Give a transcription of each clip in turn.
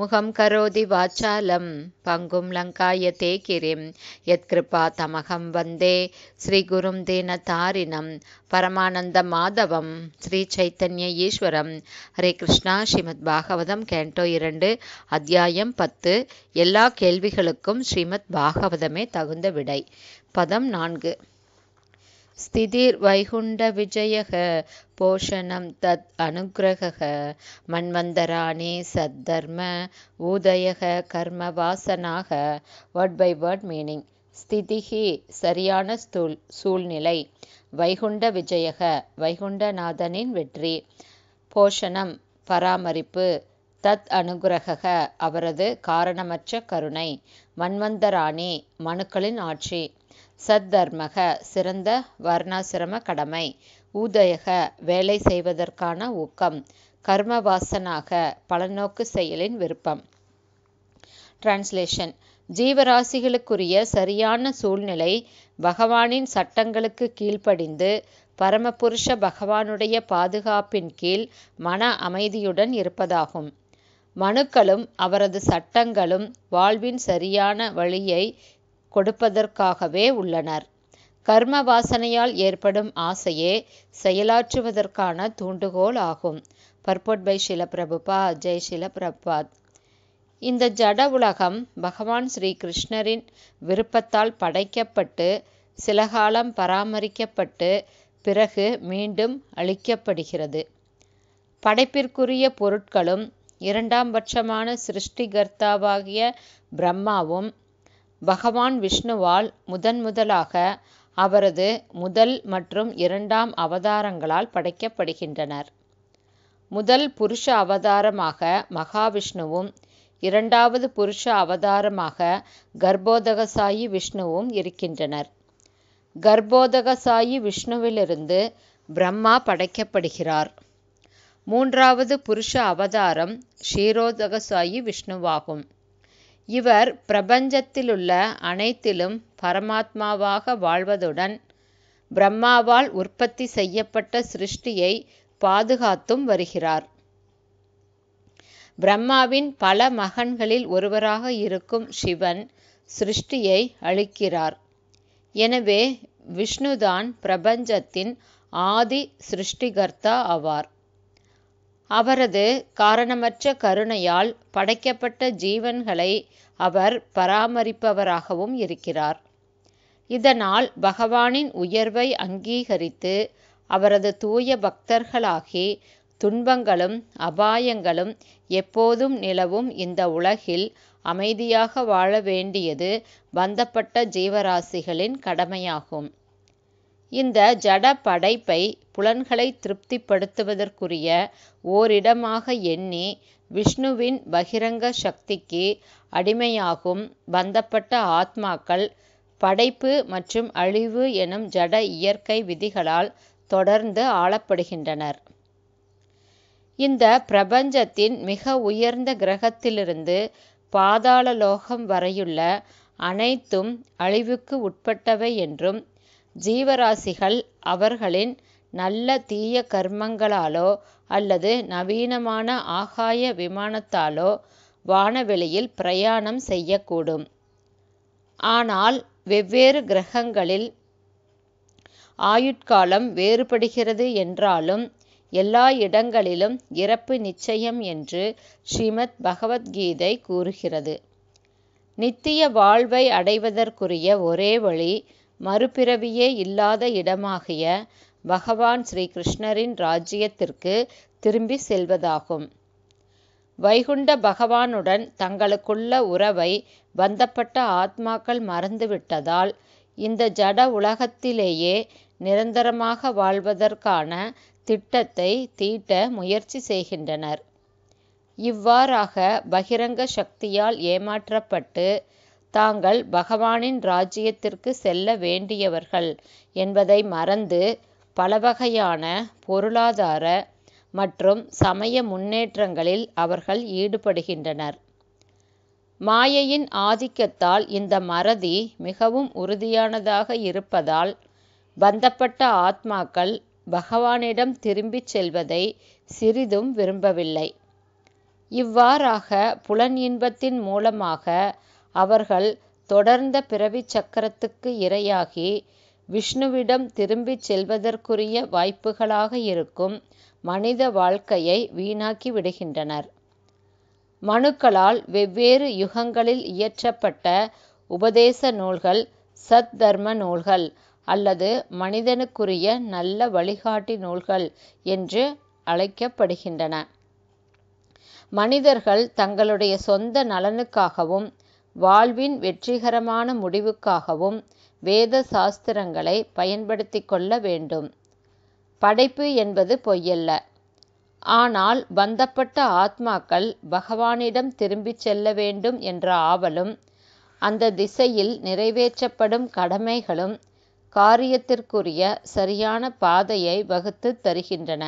முகம் கரோதி வாச்சாலம் பங்கும் லங்காயத்தே கிரிம் யத்கிருபா தமகம் வந்தே ஸ்ரீகுரும் தாரினம் பரமானந்த மாதவம் ஸ்ரீ சைத்தன்ய ஈஸ்வரம் ஹரே கிருஷ்ணா ஸ்ரீமத் பாகவதம் கேண்டோ இரண்டு அத்தியாயம் பத்து எல்லா கேள்விகளுக்கும் ஸ்ரீமத் பாகவதமே தகுந்த விடை பதம் நான்கு ஸ்திதிர் வைகுண்ட விஜயக போஷணம் தத் அனுகிரக मन्वन्तराणे சத்தர்ம ஊதயக கர்ம வாசனாக வேர்ட் பை வேர்ட் மீனிங் ஸ்திதிகி சரியான ஸ்தூல் சூழ்நிலை வைகுண்ட விஜயக வைகுண்டநாதனின் வெற்றி போஷணம் பராமரிப்பு தத் அனுகிரக அவரது காரணமற்ற கருணை மன்வந்தராணி மனுக்களின் ஆட்சி சத்தர்மக சிறந்த வர்ணாசிரம கடமை ஊதயக வேலை செய்வதற்கான ஊக்கம் கர்மவாசனாக பலநோக்கு செயலின் விருப்பம் டிரான்ஸ்லேஷன் ஜீவராசிகளுக்குரிய சரியான சூழ்நிலை பகவானின் சட்டங்களுக்கு கீழ்ப்படிந்து பரமபுருஷ பகவானுடைய பாதுகாப்பின் கீழ் மன அமைதியுடன் இருப்பதாகும் மனுக்களும் அவரது சட்டங்களும் வாழ்வின் சரியான வழியை கொடுப்பதற்காகவே உள்ளனர் கர்ம வாசனையால் ஏற்படும் ஆசையே செயலாற்றுவதற்கான தூண்டுகோல் ஆகும் பர்போட் பை பிரபுபா ஜெய் பிரபாத் இந்த ஜட உலகம் பகவான் ஸ்ரீ கிருஷ்ணரின் விருப்பத்தால் படைக்கப்பட்டு சில காலம் பராமரிக்கப்பட்டு பிறகு மீண்டும் அளிக்கப்படுகிறது படைப்பிற்குரிய பொருட்களும் இரண்டாம் பட்சமான சிருஷ்டிகர்த்தாவாகிய பிரம்மாவும் பகவான் விஷ்ணுவால் முதன்முதலாக அவரது முதல் மற்றும் இரண்டாம் அவதாரங்களால் படைக்கப்படுகின்றனர் முதல் புருஷ அவதாரமாக மகாவிஷ்ணுவும் இரண்டாவது புருஷ அவதாரமாக கர்ப்போதகசாயி விஷ்ணுவும் இருக்கின்றனர் கர்ப்போதகசாயி விஷ்ணுவிலிருந்து பிரம்மா படைக்கப்படுகிறார் மூன்றாவது புருஷ அவதாரம் ஷீரோதகசாயி விஷ்ணுவாகும் இவர் பிரபஞ்சத்திலுள்ள அனைத்திலும் பரமாத்மாவாக வாழ்வதுடன் பிரம்மாவால் உற்பத்தி செய்யப்பட்ட சிருஷ்டியை பாதுகாத்தும் வருகிறார் பிரம்மாவின் பல மகன்களில் ஒருவராக இருக்கும் சிவன் சிருஷ்டியை அளிக்கிறார் எனவே விஷ்ணுதான் பிரபஞ்சத்தின் ஆதி சிருஷ்டிகர்த்தா ஆவார் அவரது காரணமற்ற கருணையால் படைக்கப்பட்ட ஜீவன்களை அவர் பராமரிப்பவராகவும் இருக்கிறார். இதனால் பகவானின் உயர்வை அங்கீகரித்து அவரது தூய பக்தர்களாகி துன்பங்களும் அபாயங்களும் எப்போதும் நிலவும் இந்த உலகில் அமைதியாக வாழ வேண்டியது பந்தப்பட்ட ஜீவராசிகளின் கடமையாகும். இந்த ஜட படைப்பை புலன்களை திருப்திப்படுத்துவதற்குரிய ஓரிடமாக எண்ணி விஷ்ணுவின் பகிரங்க சக்திக்கு அடிமையாகும் பந்தப்பட்ட ஆத்மாக்கள் படைப்பு மற்றும் அழிவு எனும் ஜட இயற்கை விதிகளால் தொடர்ந்து ஆளப்படுகின்றனர். இந்த பிரபஞ்சத்தின் மிக உயர்ந்த கிரகத்திலிருந்து பாதாளலோகம் வரையுள்ள அனைத்தும் அழிவுக்கு உட்பட்டவை என்றும் ஜீவராசிகள் அவர்களின் நல்ல தீய கர்மங்களாலோ அல்லது நவீனமான ஆகாய விமானத்தாலோ வானவெளியில் பிரயாணம் செய்யக்கூடும். ஆனால் வெவ்வேறு கிரகங்களில் ஆயுட்காலம் வேறுபடுகிறது என்றாலும் எல்லா இடங்களிலும் இறப்பு நிச்சயம் என்று ஸ்ரீமத் பகவத்கீதை கூறுகிறது. நித்திய வாழ்வை அடைவதற்குரிய ஒரே வழி மறுபிறவியே இல்லாத இடமாகிய பகவான் ஸ்ரீகிருஷ்ணரின் ராஜ்யத்திற்கு திரும்பி செல்வதாகும். வைகுண்ட பகவானுடன் தங்களுக்குள்ள உறவை பந்தப்பட்ட ஆத்மாக்கள் மறந்துவிட்டதால் இந்த ஜட உலகத்திலேயே நிரந்தரமாக வாழ்வதற்கான திட்டத்தை தீட்ட முயற்சி செய்கின்றனர். இவ்வாறாக பகிரங்க சக்தியால் ஏமாற்றப்பட்டு தாங்கள் பகவானின் ராஜ்யத்திற்கு செல்ல வேண்டியவர்கள் என்பதை மறந்து பலவகையான பொருளாதார மற்றும் சமய முன்னேற்றங்களில் அவர்கள் ஈடுபடுகின்றனர். மாயையின் ஆதிக்கத்தால் இந்த மறதி மிகவும் உறுதியானதாக இருப்பதால் பந்தப்பட்ட ஆத்மாக்கள் பகவானிடம் திரும்பிச் செல்வதை சிறிதும் விரும்பவில்லை. இவ்வாறாக புலன் இன்பத்தின் மூலமாக அவர்கள் தொடர்ந்த பிறவி சக்கரத்துக்கு இரையாகி விஷ்ணுவிடம் திரும்பிச் செல்வதற்குரிய வாய்ப்புகளாக இருக்கும் மனித வாழ்க்கையை வீணாக்கி விடுகின்றனர். மனுக்களால் வெவ்வேறு யுகங்களில் இயற்றப்பட்ட உபதேச நூல்கள் சத் தர்ம நூல்கள் அல்லது மனிதனுக்குரிய நல்ல வழிகாட்டி நூல்கள் என்று அழைக்கப்படுகின்றன. மனிதர்கள் தங்களுடைய சொந்த நலனுக்காகவும் வாழ்வின் வெற்றிகரமான முடிவுக்காகவும் வேத சாஸ்திரங்களை பயன்படுத்தி கொள்ள வேண்டும். படைப்பு என்பது பொய்யல்ல. ஆனால் பந்தப்பட்ட ஆத்மாக்கள் பகவானிடம் திரும்பிச் செல்ல வேண்டும் என்ற ஆவலும், அந்த திசையில் நிறைவேற்றப்படும் கடமைகளும் காரியத்திற்குரிய சரியான பாதையை வகுத்துத் தருகின்றன.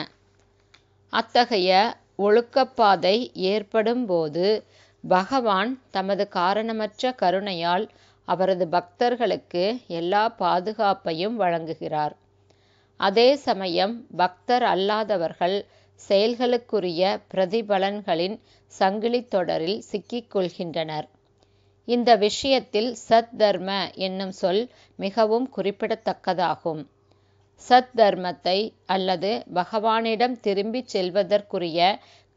அத்தகைய ஒழுக்கப்பாதை ஏற்படும் போது பகவான் தமது காரணமற்ற கருணையால் அவரது பக்தர்களுக்கு எல்லா பாதுகாப்பையும் வழங்குகிறார் அதே சமயம் பக்தர் அல்லாதவர்கள் செயல்களுக்குரிய பிரதிபலன்களின் சங்கிலி தொடரில் சிக்கிக் கொள்கின்றனர் இந்த விஷயத்தில் சத் தர்ம என்னும் சொல் மிகவும் குறிப்பிடத்தக்கதாகும் சத் தர்மத்தை அல்லது பகவானிடம் திரும்பிச் செல்வதற்குரிய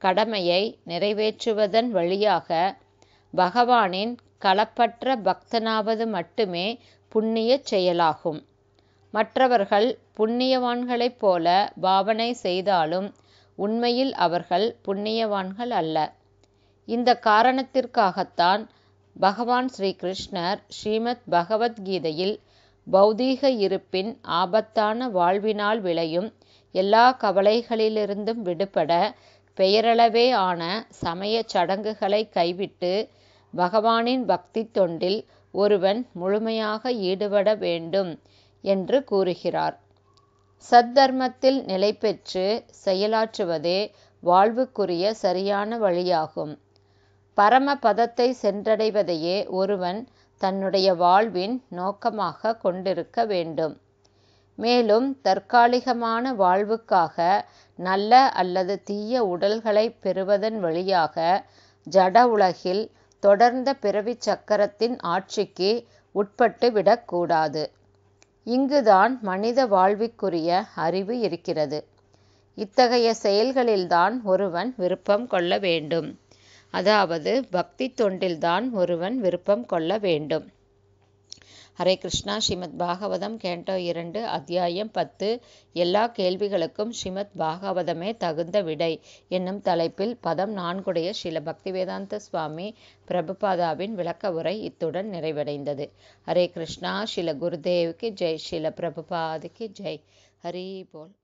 கடமையை நிறைவேற்றுவதன் வழியாக பகவானின் களப்பற்ற பக்தனாவது மட்டுமே புண்ணியச் செயலாகும். மற்றவர்கள் புண்ணியவான்களைப் போல பாவனை செய்தாலும் உண்மையில் அவர்கள் புண்ணியவான்கள் அல்ல. இந்த காரணத்திற்காகத்தான் பகவான் ஸ்ரீகிருஷ்ணர் ஸ்ரீமத் பகவத்கீதையில் பௌதீக இருப்பின் ஆபத்தான வாழ்வினால் விளையும் எல்லா கவலைகளிலிருந்தும் விடுபட பெயரளவே ஆன சமயச் சடங்குகளை கைவிட்டு பகவானின் பக்தி தொண்டில் ஒருவன் முழுமையாக ஈடுபட வேண்டும் என்று கூறுகிறார். சத்தர்மத்தில் நிலைபெற்று செயலாற்றுவதே வாழ்வுக்குரிய சரியான வழியாகும். பரம பதத்தை சென்றடைவதையே ஒருவன் தன்னுடைய வாழ்வின் நோக்கமாகக் கொண்டிருக்க வேண்டும். மேலும் தற்காலிகமான வாழ்வுக்காக நல்ல அல்லது தீய உடல்களைப் பெறுவதன் வழியாக ஜட உலகில் தொடர்ந்த பிறவிச் சக்கரத்தின் ஆட்சிக்கு உட்பட்டு விடக்கூடாது. இங்குதான் மனித வாழ்விற்குரிய அறிவு இருக்கிறது. இத்தகைய செயல்களில்தான் ஒருவன் விருப்பம் கொள்ள வேண்டும். அதாவது பக்தி தொண்டில்தான் ஒருவன் விருப்பம் கொள்ள வேண்டும். ஹரே கிருஷ்ணா ஸ்ரீமத் பாகவதம் கேண்டோ இரண்டு அத்தியாயம் பத்து எல்லா கேள்விகளுக்கும் ஸ்ரீமத் பாகவதமே தகுந்த விடை என்னும் தலைப்பில் பதம் நான்குடைய ஸ்ரீல பக்திவேதாந்த சுவாமி பிரபுபாதாவின் விளக்க உரை இத்துடன் நிறைவடைந்தது ஹரே கிருஷ்ணா ஸ்ரீல குருதேவுக்கு ஜெய் ஸ்ரீல பிரபுபாதிக்கு ஜெய் ஹரி போல்